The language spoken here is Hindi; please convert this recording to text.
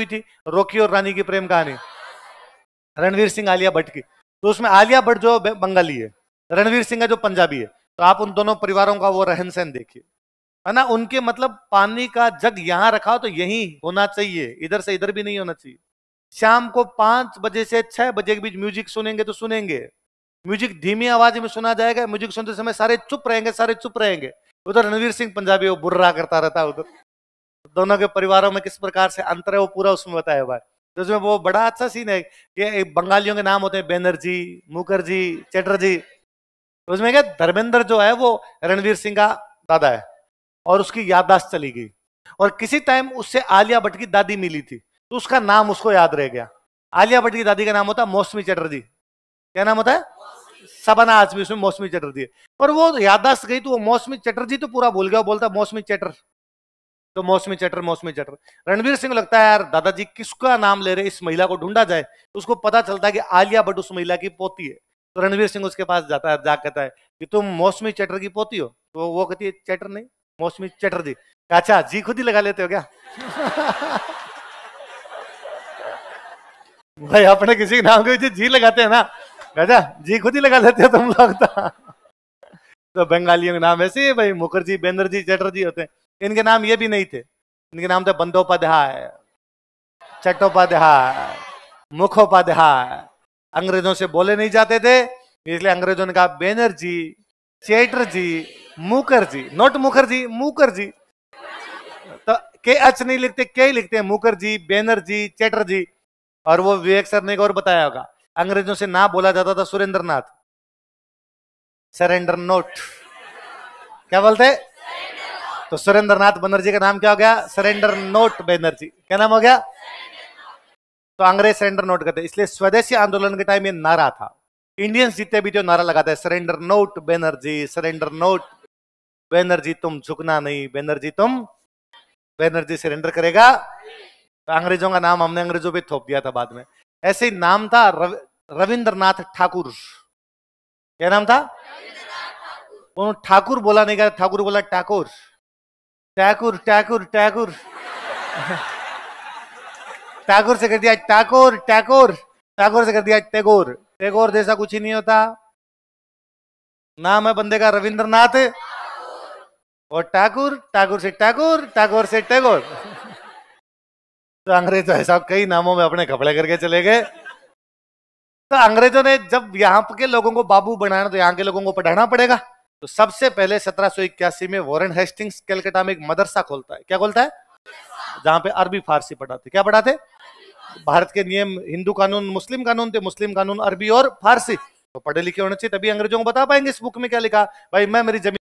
हुई थी रोकी और रानी की प्रेम कहानी रणवीर सिंह आलिया भट्ट की तो उसमें आलिया भट्ट जो बंगाली है रणवीर सिंह है जो पंजाबी है तो आप उन दोनों परिवारों का वो रहन सहन देखिए है ना उनके मतलब पानी का जग यहाँ रखा हो तो यही होना चाहिए इधर से इधर भी नहीं होना चाहिए शाम को पांच बजे से छह बजे के बीच म्यूजिक सुनेंगे तो सुनेंगे म्यूजिक धीमी आवाज में सुना जाएगा म्यूजिक सुनते समय सारे चुप रहेंगे सारे चुप रहेंगे उधर रणवीर सिंह पंजाबी वो बुर्रा करता रहता है उधर तो दोनों के परिवारों में किस प्रकार से अंतर है वो पूरा उसमें बताया हुआ है तो उसमें वो बड़ा अच्छा सीन है कि बंगालियों के नाम होते हैं बैनर्जी मुखर्जी चटर्जी तो उसमें क्या धर्मेंद्र जो है वो रणवीर सिंह का दादा है और उसकी याददाश्त चली गई और किसी टाइम उससे आलिया भट्ट की दादी मिली थी तो उसका नाम उसको याद रह गया आलिया भट्ट की दादी का नाम होता है मौसमी चटर्जी क्या नाम होता है सबना आजमी उसमें मौसमी चटर्जी और वो याददाश्त गई तो वो मौसमी चटर्जी तो पूरा भूल गया बोलता मौसमी चटर तो मौसमी चटर मौसमी चटर रणवीर सिंह लगता है यार दादाजी किसका नाम ले रहे इस महिला को ढूंढा जाए तो उसको पता चलता है कि आलिया भट्ट उस महिला की पोती है तो रणवीर सिंह उसके पास जाता है जा कहता है कि तुम मौसमी चटर की पोती हो तो वो कहती है चैटर नहीं मौसमी चटर जी अच्छा जी खुद ही लगा लेते हो क्या भाई अपने किसी के नाम के जी लगाते हैं ना अच्छा जी खुद ही लगा लेते हो तुम लोग तो, तो बंगालियों के नाम ऐसे ही भाई मुखर्जी बैनर्जी चटर्जी होते हैं इनके नाम ये भी नहीं थे इनके नाम थे बंदोपाध्याय चट्टोपाध्याय मुखोपाध्याय अंग्रेजों से बोले नहीं जाते थे इसलिए अंग्रेजों ने कहा बेनर्जी चैटर्जी मुखर्जी नोट मुखर्जी मुखर्जी तो के अच नहीं लिखते के लिखते हैं मुखर्जी बेनर्जी चैटर्जी और वो विवेक सर ने और बताया होगा अंग्रेजों से ना बोला जाता था सुरेंद्र नाथ सरेंडर नोट क्या बोलते तो नाथ बनर्जी का नाम क्या हो गया सरेंडर नोट बनर्जी क्या नाम हो गया तो अंग्रेज सरेंडर नोट कहते इसलिए स्वदेशी आंदोलन के टाइम ये नारा था इंडियंस जितने भी जो नारा लगाते हैं surrender not Banerjee surrender not Banerjee तुम झुकना नहीं बैनर्जी तुम बैनर्जी सरेंडर करेगा तो अंग्रेजों का नाम हमने अंग्रेजों पे थोप दिया था बाद में ऐसे ही नाम था रविंद्रनाथ ठाकुर क्या नाम था ठाकुर बोला नहीं गया ठाकुर बोला ठाकुर टैकुर टैकुर टैकुर टैगोर से कर दिया टैकोर टैकोर टैगोर से कर दिया टैगोर टैगोर जैसा कुछ ही नहीं होता नाम है बंदे का रविंद्रनाथ और ठाकुर ठाकुर से ठाकुर ठाकुर से टैगोर तो अंग्रेज ऐसा साहब कई नामों में अपने कपड़े करके चले गए तो अंग्रेजों ने जब यहाँ के लोगों को बाबू बनाना तो यहाँ के लोगों को पढ़ाना पड़ेगा तो सबसे पहले सत्रह में वॉरेन हेस्टिंग्स कैलकटा में एक मदरसा खोलता है क्या खोलता है जहां पे अरबी फारसी पढ़ाते क्या पढ़ाते भारत के नियम हिंदू कानून मुस्लिम कानून थे मुस्लिम कानून अरबी और फारसी तो पढ़े लिखे होने चाहिए तभी अंग्रेजों को बता पाएंगे इस बुक में क्या लिखा भाई मैं मेरी जमीन